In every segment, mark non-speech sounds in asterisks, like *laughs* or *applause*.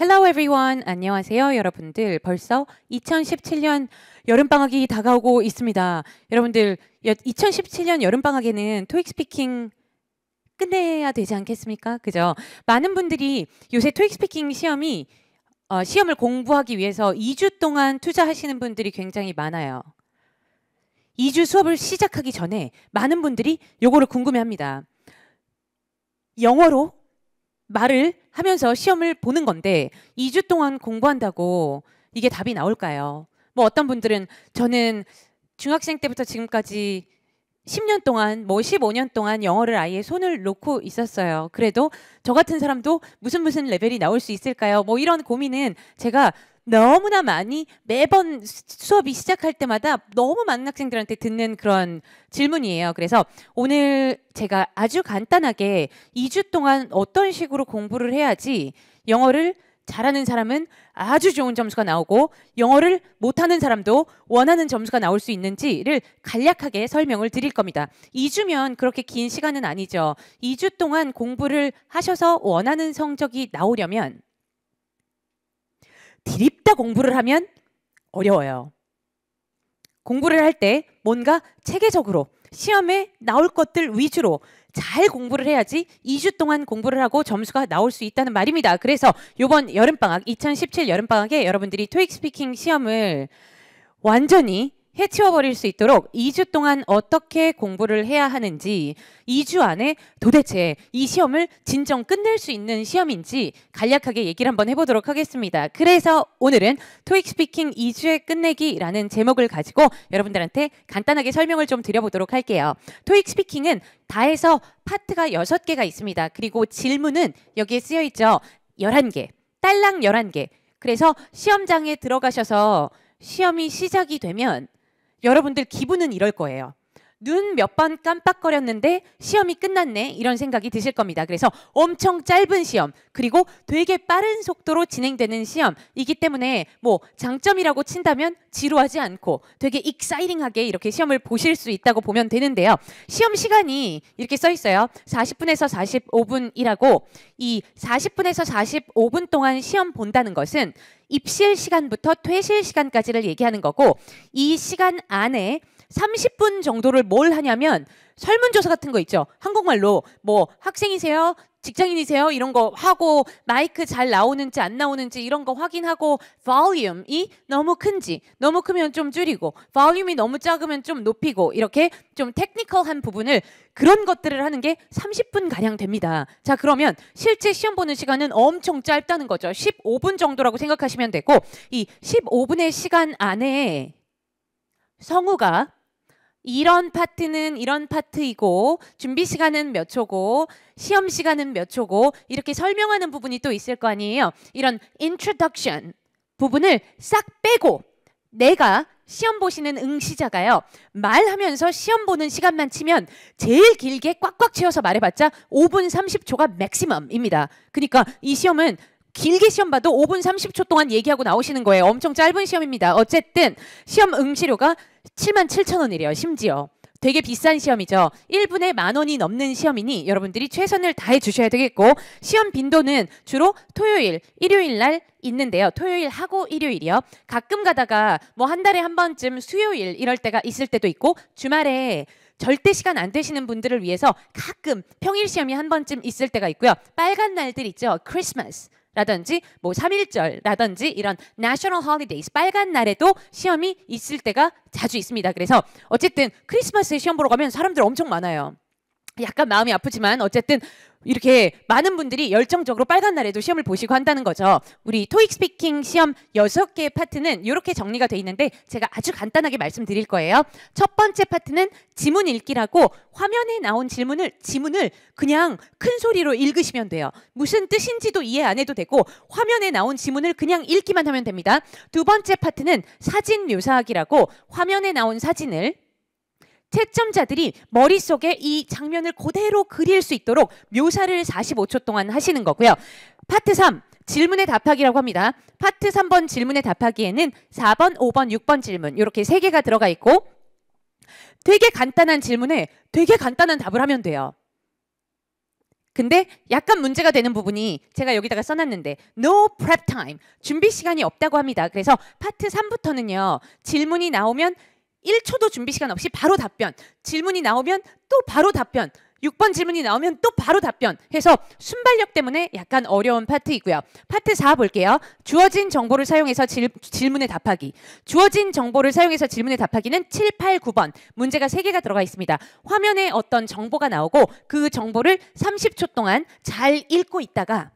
Hello everyone. 안녕하세요, 여러분들. 벌써 2017년 여름방학이 다가오고 있습니다. 여러분들, 2017년 여름방학에는 토익 스피킹 끝내야 되지 않겠습니까? 그죠? 많은 분들이 요새 토익 스피킹 시험이 어, 시험을 공부하기 위해서 2주 동안 투자하시는 분들이 굉장히 많아요. 2주 수업을 시작하기 전에 많은 분들이 요거를 궁금해합니다. 영어로 말을 하면서 시험을 보는 건데 2주 동안 공부한다고 이게 답이 나올까요? 뭐 어떤 분들은 저는 중학생 때부터 지금까지 10년 동안 뭐 15년 동안 영어를 아예 손을 놓고 있었어요. 그래도 저 같은 사람도 무슨 무슨 레벨이 나올 수 있을까요? 뭐 이런 고민은 제가 너무나 많이 매번 수업이 시작할 때마다 너무 많은 학생들한테 듣는 그런 질문이에요. 그래서 오늘 제가 아주 간단하게 2주 동안 어떤 식으로 공부를 해야지 영어를 잘하는 사람은 아주 좋은 점수가 나오고 영어를 못하는 사람도 원하는 점수가 나올 수 있는지를 간략하게 설명을 드릴 겁니다. 2주면 그렇게 긴 시간은 아니죠. 2주 동안 공부를 하셔서 원하는 성적이 나오려면 디립다 공부를 하면 어려워요. 공부를 할 때 뭔가 체계적으로 시험에 나올 것들 위주로 잘 공부를 해야지 2주 동안 공부를 하고 점수가 나올 수 있다는 말입니다. 그래서 이번 여름방학, 2017 여름방학에 여러분들이 토익 스피킹 시험을 완전히 해치워버릴 수 있도록 2주 동안 어떻게 공부를 해야 하는지 2주 안에 도대체 이 시험을 진정 끝낼 수 있는 시험인지 간략하게 얘기를 한번 해보도록 하겠습니다. 그래서 오늘은 토익 스피킹 2주에 끝내기라는 제목을 가지고 여러분들한테 간단하게 설명을 좀 드려보도록 할게요. 토익 스피킹은 다해서 파트가 6개가 있습니다. 그리고 질문은 여기에 쓰여있죠. 11개, 딸랑 11개. 그래서 시험장에 들어가셔서 시험이 시작이 되면 여러분들 기분은 이럴 거예요. 눈몇번 깜빡거렸는데 시험이 끝났네 이런 생각이 드실 겁니다. 그래서 엄청 짧은 시험 그리고 되게 빠른 속도로 진행되는 시험이기 때문에 뭐 장점이라고 친다면 지루하지 않고 되게 익사이링하게 이렇게 시험을 보실 수 있다고 보면 되는데요. 시험 시간이 이렇게 써 있어요. 40분에서 45분이라고 이 40분에서 45분 동안 시험 본다는 것은 입실 시간부터 퇴실 시간까지를 얘기하는 거고 이 시간 안에 30분 정도를 뭘 하냐면 설문조사 같은 거 있죠. 한국말로 뭐 학생이세요? 직장인이세요? 이런 거 하고 마이크 잘 나오는지 안 나오는지 이런 거 확인하고 볼륨이 너무 큰지 너무 크면 좀 줄이고 볼륨이 너무 작으면 좀 높이고 이렇게 좀 테크니컬한 부분을 그런 것들을 하는 게 30분 가량 됩니다. 자 그러면 실제 시험 보는 시간은 엄청 짧다는 거죠. 15분 정도라고 생각하시면 되고 이 15분의 시간 안에 성우가 이런 파트는 이런 파트이고 준비 시간은 몇 초고 시험 시간은 몇 초고 이렇게 설명하는 부분이 또 있을 거 아니에요. 이런 introduction 부분을 싹 빼고 내가 시험 보시는 응시자가요. 말하면서 시험 보는 시간만 치면 제일 길게 꽉꽉 채워서 말해봤자 5분 30초가 맥시멈입니다. 그러니까 이 시험은 길게 시험 봐도 5분 30초 동안 얘기하고 나오시는 거예요. 엄청 짧은 시험입니다. 어쨌든 시험 응시료가 7만 7천 원이래요. 심지어. 되게 비싼 시험이죠. 1분에 만 원이 넘는 시험이니 여러분들이 최선을 다해 주셔야 되겠고 시험 빈도는 주로 토요일, 일요일 날 있는데요. 토요일하고 일요일이요. 가끔 가다가 뭐 한 달에 한 번쯤 수요일 이럴 때가 있을 때도 있고 주말에 절대 시간 안 되시는 분들을 위해서 가끔 평일 시험이 한 번쯤 있을 때가 있고요. 빨간 날들 있죠. 크리스마스. 라든지 뭐 3.1절라든지 이런 national holidays 빨간 날에도 시험이 있을 때가 자주 있습니다. 그래서 어쨌든 크리스마스에 시험 보러 가면 사람들 엄청 많아요. 약간 마음이 아프지만 어쨌든 이렇게 많은 분들이 열정적으로 빨간 날에도 시험을 보시고 한다는 거죠. 우리 토익 스피킹 시험 6개의 파트는 이렇게 정리가 돼 있는데 제가 아주 간단하게 말씀드릴 거예요. 첫 번째 파트는 지문 읽기라고 화면에 나온 질문을 지문을 그냥 큰 소리로 읽으시면 돼요. 무슨 뜻인지도 이해 안 해도 되고 화면에 나온 지문을 그냥 읽기만 하면 됩니다. 두 번째 파트는 사진 묘사하기라고 화면에 나온 사진을 채점자들이 머릿속에 이 장면을 그대로 그릴 수 있도록 묘사를 45초 동안 하시는 거고요. 파트 3. 질문의 답하기라고 합니다. 파트 3번 질문의 답하기에는 4번, 5번, 6번 질문 이렇게 3개가 들어가 있고 되게 간단한 질문에 되게 간단한 답을 하면 돼요. 근데 약간 문제가 되는 부분이 제가 여기다가 써놨는데 no prep time 준비 시간이 없다고 합니다. 그래서 파트 3부터는요 질문이 나오면 1초도 준비 시간 없이 바로 답변. 질문이 나오면 또 바로 답변. 6번 질문이 나오면 또 바로 답변 해서 순발력 때문에 약간 어려운 파트이고요. 파트 4 볼게요. 주어진 정보를 사용해서 질, 질문에 답하기. 주어진 정보를 사용해서 질문에 답하기는 7, 8, 9번. 문제가 3개가 들어가 있습니다. 화면에 어떤 정보가 나오고 그 정보를 30초 동안 잘 읽고 있다가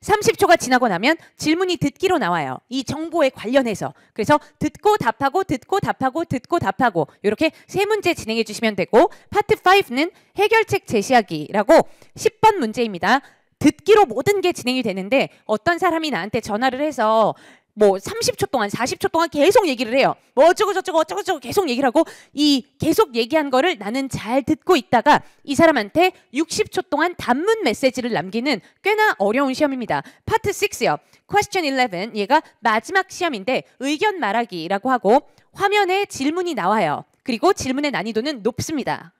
30초가 지나고 나면 질문이 듣기로 나와요. 이 정보에 관련해서. 그래서 듣고 답하고 듣고 답하고 듣고 답하고 이렇게 세 문제 진행해 주시면 되고 파트 5는 해결책 제시하기라고 10번 문제입니다. 듣기로 모든 게 진행이 되는데 어떤 사람이 나한테 전화를 해서 뭐 30초 동안 40초 동안 계속 얘기를 해요. 뭐 어쩌고 저쩌고 어쩌고 저쩌고 계속 얘기를 하고 이 계속 얘기한 거를 나는 잘 듣고 있다가 이 사람한테 60초 동안 단문 메시지를 남기는 꽤나 어려운 시험입니다. 파트 6요. Question 11. 얘가 마지막 시험인데 의견 말하기라고 하고 화면에 질문이 나와요. 그리고 질문의 난이도는 높습니다.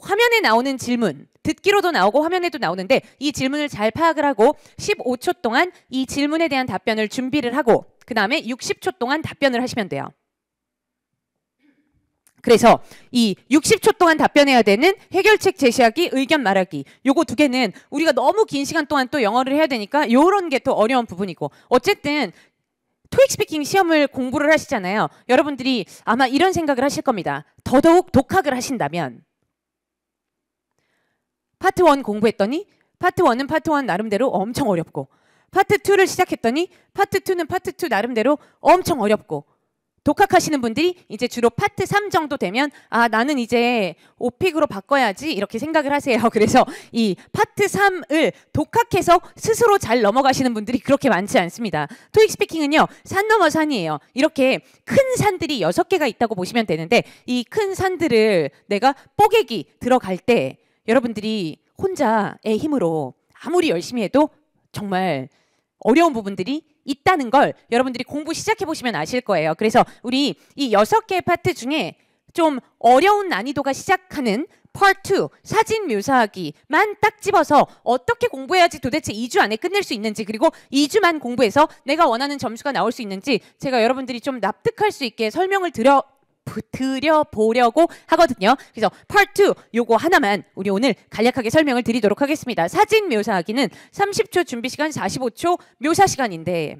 화면에 나오는 질문 듣기로도 나오고 화면에도 나오는데 이 질문을 잘 파악을 하고 15초 동안 이 질문에 대한 답변을 준비를 하고 그 다음에 60초 동안 답변을 하시면 돼요. 그래서 이 60초 동안 답변해야 되는 해결책 제시하기, 의견 말하기 요거 두 개는 우리가 너무 긴 시간 동안 또 영어를 해야 되니까 요런 게 또 어려운 부분이고 어쨌든 토익 스피킹 시험을 공부를 하시잖아요. 여러분들이 아마 이런 생각을 하실 겁니다. 더더욱 독학을 하신다면 파트 1 공부했더니 파트 1은 파트 1 나름대로 엄청 어렵고 파트 2를 시작했더니 파트 2는 파트 2 나름대로 엄청 어렵고 독학하시는 분들이 이제 주로 파트 3 정도 되면 아 나는 이제 오픽으로 바꿔야지 이렇게 생각을 하세요. *laughs* 그래서 이 파트 3을 독학해서 스스로 잘 넘어가시는 분들이 그렇게 많지 않습니다. 토익 스피킹은요. 산 넘어 산이에요. 이렇게 큰 산들이 6개가 있다고 보시면 되는데 이 큰 산들을 내가 뽀개기 들어갈 때 여러분들이 혼자의 힘으로 아무리 열심히 해도 정말 어려운 부분들이 있다는 걸 여러분들이 공부 시작해 보시면 아실 거예요. 그래서 우리 이 여섯 개 파트 중에 좀 어려운 난이도가 시작하는 펄2 사진 묘사하기만 딱 집어서 어떻게 공부해야지 도대체 2주 안에 끝낼 수 있는지 그리고 2주만 공부해서 내가 원하는 점수가 나올 수 있는지 제가 여러분들이 좀 납득할 수 있게 설명을 드려 붙들여 보려고 하거든요. 그래서 p a 요거 하나만 우리 오늘 간략하게 설명을 드리도록 하겠습니다. 사진 묘사하기는 30초 준비 시간 45초 묘사 시간인데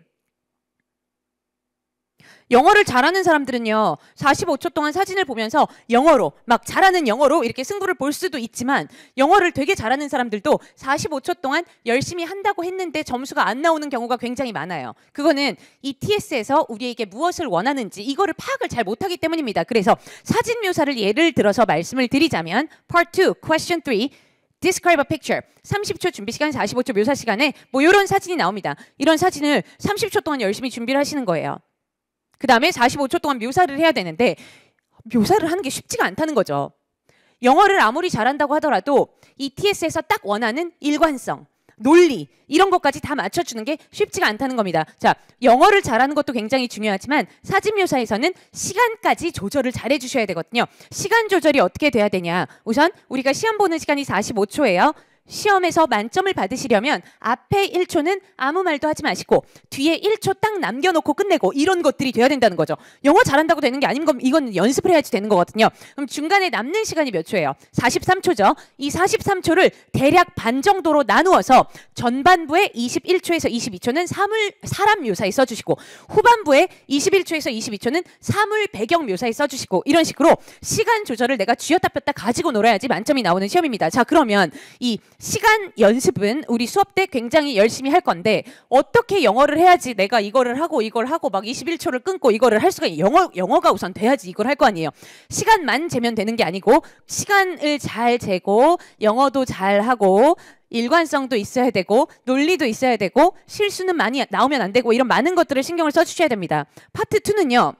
영어를 잘하는 사람들은요. 45초 동안 사진을 보면서 영어로 막 잘하는 영어로 이렇게 승부를 볼 수도 있지만 영어를 되게 잘하는 사람들도 45초 동안 열심히 한다고 했는데 점수가 안 나오는 경우가 굉장히 많아요. 그거는 ETS에서 우리에게 무엇을 원하는지 이거를 파악을 잘 못하기 때문입니다. 그래서 사진 묘사를 예를 들어서 말씀을 드리자면 Part 2, Question 3 Describe a picture. 30초 준비 시간, 45초 묘사 시간에 뭐 이런 사진이 나옵니다. 이런 사진을 30초 동안 열심히 준비를 하시는 거예요. 그 다음에 45초 동안 묘사를 해야 되는데 묘사를 하는 게 쉽지가 않다는 거죠. 영어를 아무리 잘한다고 하더라도 이 t s 에서딱 원하는 일관성, 논리 이런 것까지 다 맞춰주는 게 쉽지가 않다는 겁니다. 자, 영어를 잘하는 것도 굉장히 중요하지만 사진 묘사에서는 시간까지 조절을 잘 해주셔야 되거든요. 시간 조절이 어떻게 돼야 되냐? 우선 우리가 시험 보는 시간이 45초예요. 시험에서 만점을 받으시려면 앞에 1초는 아무 말도 하지 마시고 뒤에 1초 딱 남겨놓고 끝내고 이런 것들이 돼야 된다는 거죠. 영어 잘한다고 되는 게 아닌 건 이건 연습을 해야지 되는 거거든요. 그럼 중간에 남는 시간이 몇 초예요? 43초죠. 이 43초를 대략 반 정도로 나누어서 전반부에 21초에서 22초는 사물 사람 묘사에 써주시고 후반부에 21초에서 22초는 사물 배경 묘사에 써주시고 이런 식으로 시간 조절을 내가 쥐었다 뺐다 가지고 놀아야지 만점이 나오는 시험입니다. 자 그러면 이 시간 연습은 우리 수업 때 굉장히 열심히 할 건데 어떻게 영어를 해야지 내가 이거를 하고 이걸 하고 막 21초를 끊고 이거를 할 수가 영어 영어가 우선 돼야지 이걸 할 거 아니에요. 시간만 재면 되는 게 아니고 시간을 잘 재고 영어도 잘 하고 일관성도 있어야 되고 논리도 있어야 되고 실수는 많이 나오면 안 되고 이런 많은 것들을 신경을 써 주셔야 됩니다. 파트 2는요.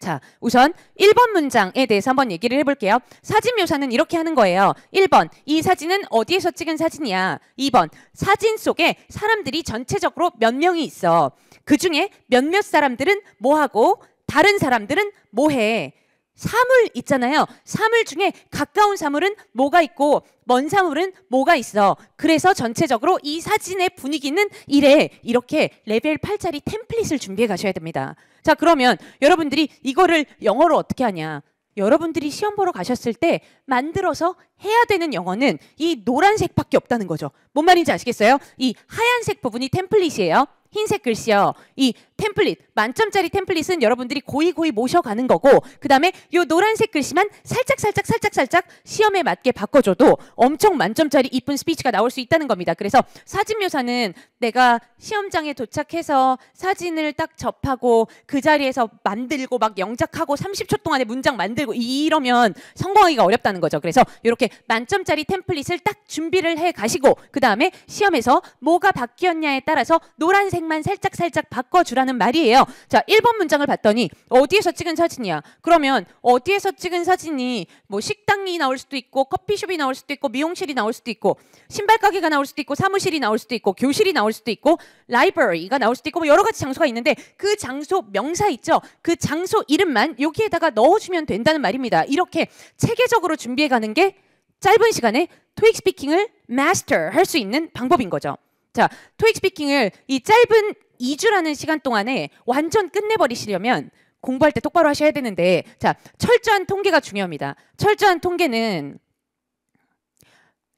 자, 우선 1번 문장에 대해서 한번 얘기를 해볼게요. 사진 묘사는 이렇게 하는 거예요. 1번, 이 사진은 어디에서 찍은 사진이야? 2번, 사진 속에 사람들이 전체적으로 몇 명이 있어. 그 중에 몇몇 사람들은 뭐하고, 다른 사람들은 뭐해. 사물 있잖아요. 사물 중에 가까운 사물은 뭐가 있고 먼 사물은 뭐가 있어. 그래서 전체적으로 이 사진의 분위기는 이래. 이렇게 레벨 8짜리 템플릿을 준비해 가셔야 됩니다. 자, 그러면 여러분들이 이거를 영어로 어떻게 하냐? 여러분들이 시험 보러 가셨을 때 만들어서 해야 되는 영어는 이 노란색밖에 없다는 거죠. 뭔 말인지 아시겠어요? 이 하얀색 부분이 템플릿이에요. 흰색 글씨요. 이 템플릿 만점짜리 템플릿은 여러분들이 고이 고이 모셔가는 거고 그 다음에 이 노란색 글씨만 살짝 살짝 살짝 살짝 시험에 맞게 바꿔줘도 엄청 만점짜리 이쁜 스피치가 나올 수 있다는 겁니다. 그래서 사진 묘사는 내가 시험장에 도착해서 사진을 딱 접하고 그 자리에서 만들고 막 영작하고 30초 동안에 문장 만들고 이러면 성공하기가 어렵다는 거죠. 그래서 이렇게 만점짜리 템플릿을 딱 준비를 해 가시고 그 다음에 시험에서 뭐가 바뀌었냐에 따라서 노란색만 살짝 살짝 바꿔주라는 하는 말이에요. 자, 1번 문장을 봤더니 어디에서 찍은 사진이야. 그러면 어디에서 찍은 사진이 뭐 식당이 나올 수도 있고 커피숍이 나올 수도 있고 미용실이 나올 수도 있고 신발 가게가 나올 수도 있고 사무실이 나올 수도 있고 교실이 나올 수도 있고 라이브러리가 나올 수도 있고 뭐 여러 가지 장소가 있는데 그 장소 명사 있죠. 그 장소 이름만 여기에다가 넣어주면 된다는 말입니다. 이렇게 체계적으로 준비해 가는 게 짧은 시간에 토익 스피킹을 마스터 할수 있는 방법인 거죠. 자, 토익 스피킹을 이 짧은 2주라는 시간 동안에 완전 끝내버리시려면 공부할 때 똑바로 하셔야 되는데 자 철저한 통계가 중요합니다. 철저한 통계는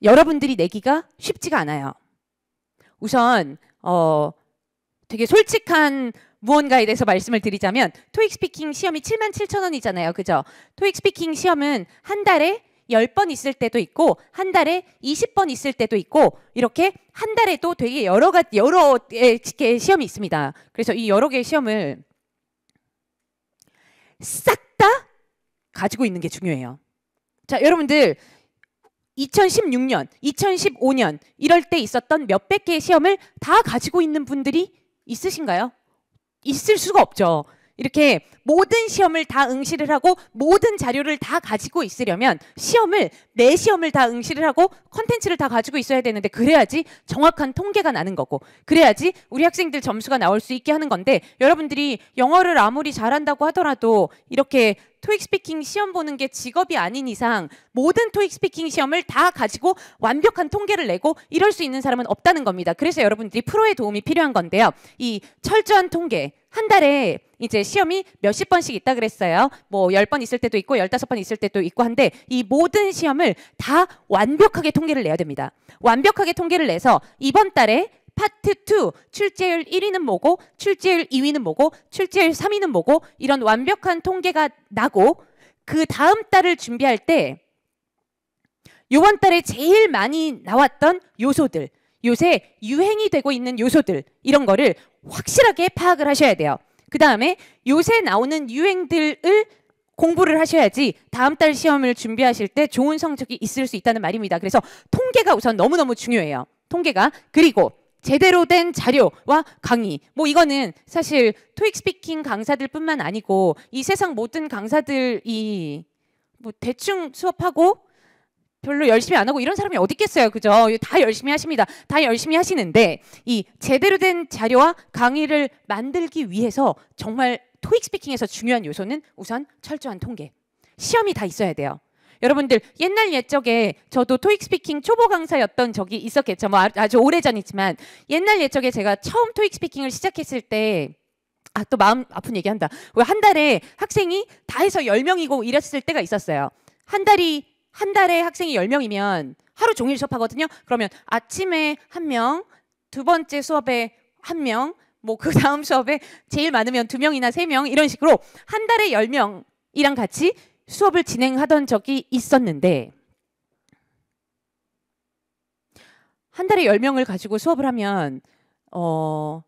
여러분들이 내기가 쉽지가 않아요. 우선 어 되게 솔직한 무언가에 대해서 말씀을 드리자면 토익 스피킹 시험이 7만 7천 원이잖아요. 그죠? 토익 스피킹 시험은 한 달에 10번 있을 때도 있고 한 달에 20번 있을 때도 있고 이렇게 한 달에도 되게 여러 가 여러 개의 시험이 있습니다. 그래서 이 여러 개의 시험을 싹 다 가지고 있는 게 중요해요. 자, 여러분들 2016년, 2015년 이럴 때 있었던 몇백 개의 시험을 다 가지고 있는 분들이 있으신가요? 있을 수가 없죠. 이렇게 모든 시험을 다 응시를 하고 모든 자료를 다 가지고 있으려면 시험을 내 시험을 다 응시를 하고 컨텐츠를 다 가지고 있어야 되는데 그래야지 정확한 통계가 나는 거고 그래야지 우리 학생들 점수가 나올 수 있게 하는 건데 여러분들이 영어를 아무리 잘한다고 하더라도 이렇게 토익 스피킹 시험 보는 게 직업이 아닌 이상 모든 토익 스피킹 시험을 다 가지고 완벽한 통계를 내고 이럴 수 있는 사람은 없다는 겁니다. 그래서 여러분들이 프로의 도움이 필요한 건데요. 이 철저한 통계 한 달에 이제 시험이 몇십 번씩 있다 그랬어요. 뭐1 0번 있을 때도 있고 1 5번 있을 때도 있고 한데 이 모든 시험을 다 완벽하게 통계를 내야 됩니다. 완벽하게 통계를 내서 이번 달에 파트 2 출제율 1위는 뭐고 출제율 2위는 뭐고 출제율 3위는 뭐고 이런 완벽한 통계가 나고 그 다음 달을 준비할 때 요번 달에 제일 많이 나왔던 요소들 요새 유행이 되고 있는 요소들 이런 거를 확실하게 파악을 하셔야 돼요. 그 다음에 요새 나오는 유행들을 공부를 하셔야지 다음 달 시험을 준비하실 때 좋은 성적이 있을 수 있다는 말입니다. 그래서 통계가 우선 너무너무 중요해요. 통계가 그리고 제대로 된 자료와 강의. 뭐 이거는 사실 토익 스피킹 강사들뿐만 아니고 이 세상 모든 강사들이 뭐 대충 수업하고 별로 열심히 안 하고 이런 사람이 어디 있겠어요. 그죠? 다 열심히 하십니다. 다 열심히 하시는데 이 제대로 된 자료와 강의를 만들기 위해서 정말 토익 스피킹에서 중요한 요소는 우선 철저한 통계. 시험이 다 있어야 돼요. 여러분들 옛날 옛적에 저도 토익 스피킹 초보 강사였던 적이 있었겠죠. 뭐 아, 아주 오래전이지만 옛날 옛적에 제가 처음 토익 스피킹을 시작했을 때 아, 또 마음 아픈 얘기한다. 왜 한 달에 학생이 다 해서 10명이고 이랬을 때가 있었어요. 한 달이 한 달에 학생이 10명이면 하루 종일 수업하거든요. 그러면 아침에 한 명, 두 번째 수업에 한 명, 뭐 그 다음 수업에 제일 많으면 두 명이나 세 명 이런 식으로 한 달에 10명이랑 같이 수업을 진행하던 적이 있었는데 한 달에 열명을 가지고 수업을 하면 어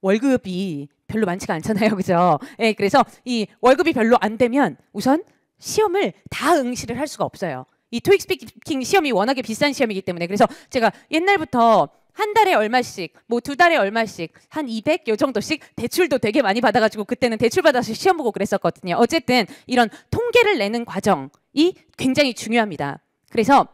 월급이 별로 많지가 않잖아요. *laughs* 그죠? 예, 그래서 이 월급이 별로 안 되면 우선 시험을 다 응시를 할 수가 없어요. 이 토익 스피킹 시험이 워낙에 비싼 시험이기 때문에 그래서 제가 옛날부터 한 달에 얼마씩, 뭐 두 달에 얼마씩, 한200요 정도씩 대출도 되게 많이 받아가지고 그때는 대출 받아서 시험 보고 그랬었거든요. 어쨌든 이런 통계를 내는 과정이 굉장히 중요합니다. 그래서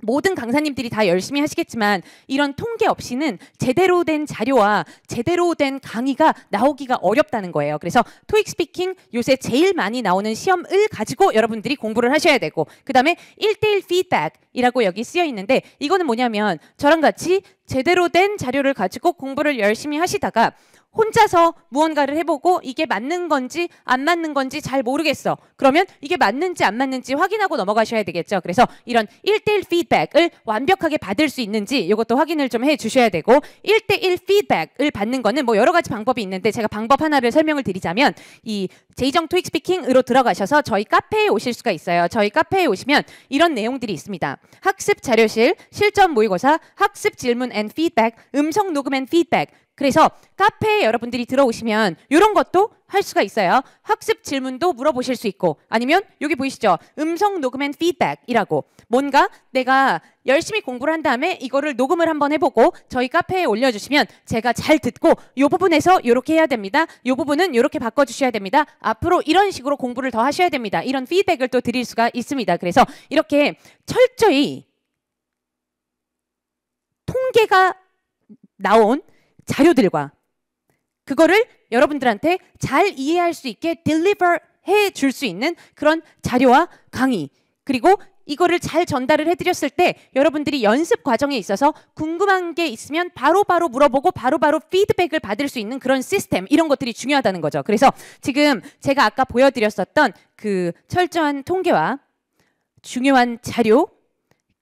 모든 강사님들이 다 열심히 하시겠지만 이런 통계 없이는 제대로 된 자료와 제대로 된 강의가 나오기가 어렵다는 거예요. 그래서 토익 스피킹 요새 제일 많이 나오는 시험을 가지고 여러분들이 공부를 하셔야 되고 그다음에 일대일 피드백이라고 여기 쓰여 있는데 이거는 뭐냐면 저랑 같이 제대로 된 자료를 가지고 공부를 열심히 하시다가 혼자서 무언가를 해보고 이게 맞는 건지 안 맞는 건지 잘 모르겠어. 그러면 이게 맞는지 안 맞는지 확인하고 넘어가셔야 되겠죠. 그래서 이런 1대1 피드백을 완벽하게 받을 수 있는지 이것도 확인을 좀 해 주셔야 되고 1대1 피드백을 받는 거는 뭐 여러 가지 방법이 있는데 제가 방법 하나를 설명을 드리자면 이 제이정 토익 스피킹으로 들어가셔서 저희 카페에 오실 수가 있어요. 저희 카페에 오시면 이런 내용들이 있습니다. 학습 자료실, 실전 모의고사, 학습 질문 앤 피드백, 음성 녹음 앤 피드백, 그래서 카페에 여러분들이 들어오시면 이런 것도 할 수가 있어요. 학습 질문도 물어보실 수 있고 아니면 여기 보이시죠? 음성 녹음 앤 피드백이라고 뭔가 내가 열심히 공부를 한 다음에 이거를 녹음을 한번 해보고 저희 카페에 올려주시면 제가 잘 듣고 이 부분에서 이렇게 해야 됩니다. 이 부분은 이렇게 바꿔주셔야 됩니다. 앞으로 이런 식으로 공부를 더 하셔야 됩니다. 이런 피드백을 또 드릴 수가 있습니다. 그래서 이렇게 철저히 통계가 나온 자료들과 그거를 여러분들한테 잘 이해할 수 있게 딜리버 해줄 수 있는 그런 자료와 강의 그리고 이거를 잘 전달을 해드렸을 때 여러분들이 연습 과정에 있어서 궁금한 게 있으면 바로바로 바로 물어보고 바로바로 바로 피드백을 받을 수 있는 그런 시스템 이런 것들이 중요하다는 거죠. 그래서 지금 제가 아까 보여드렸었던 그 철저한 통계와 중요한 자료,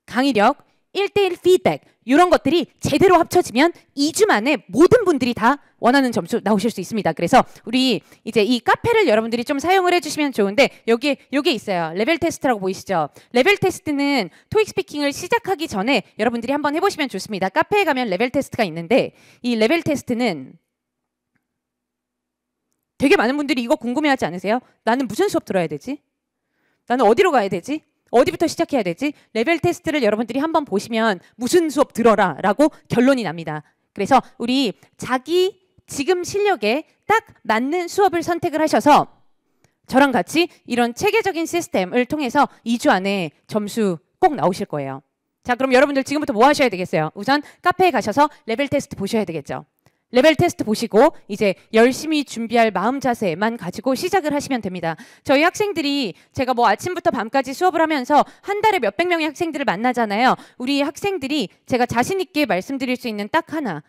강의력, 1대1 피드백 이런 것들이 제대로 합쳐지면 2주 만에 모든 분들이 다 원하는 점수 나오실 수 있습니다. 그래서 우리 이제 이 카페를 여러분들이 좀 사용을 해주시면 좋은데 여기에 여기 있어요. 레벨 테스트라고 보이시죠? 레벨 테스트는 토익 스피킹을 시작하기 전에 여러분들이 한번 해보시면 좋습니다. 카페에 가면 레벨 테스트가 있는데 이 레벨 테스트는 되게 많은 분들이 이거 궁금해하지 않으세요? 나는 무슨 수업 들어야 되지? 나는 어디로 가야 되지? 어디부터 시작해야 되지? 레벨 테스트를 여러분들이 한번 보시면 무슨 수업 들어라 라고 결론이 납니다. 그래서 우리 자기 지금 실력에 딱 맞는 수업을 선택을 하셔서 저랑 같이 이런 체계적인 시스템을 통해서 2주 안에 점수 꼭 나오실 거예요. 자, 그럼 여러분들 지금부터 뭐 하셔야 되겠어요? 우선 카페에 가셔서 레벨 테스트 보셔야 되겠죠. 레벨 테스트 보시고 이제 열심히 준비할 마음 자세만 가지고 시작을 하시면 됩니다. 저희 학생들이 제가 뭐 아침부터 밤까지 수업을 하면서 한 달에 몇백 명의 학생들을 만나잖아요. 우리 학생들이 제가 자신 있게 말씀드릴 수 있는 딱 하나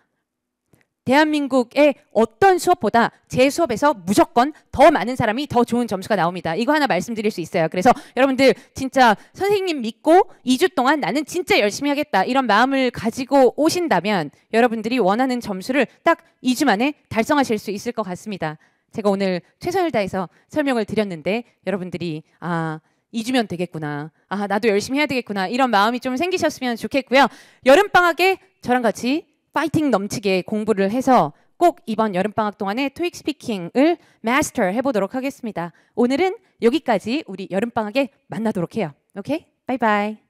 대한민국의 어떤 수업보다 제 수업에서 무조건 더 많은 사람이 더 좋은 점수가 나옵니다. 이거 하나 말씀드릴 수 있어요. 그래서 여러분들 진짜 선생님 믿고 2주 동안 나는 진짜 열심히 하겠다 이런 마음을 가지고 오신다면 여러분들이 원하는 점수를 딱 2주 만에 달성하실 수 있을 것 같습니다. 제가 오늘 최선을 다해서 설명을 드렸는데 여러분들이 아 잊으면 되겠구나. 아, 나도 열심히 해야 되겠구나. 이런 마음이 좀 생기셨으면 좋겠고요. 여름방학에 저랑 같이 파이팅 넘치게 공부를 해서 꼭 이번 여름방학 동안에 토익 스피킹을 마스터 해보도록 하겠습니다. 오늘은 여기까지 우리 여름방학에 만나도록 해요. 오케이? 바이바이.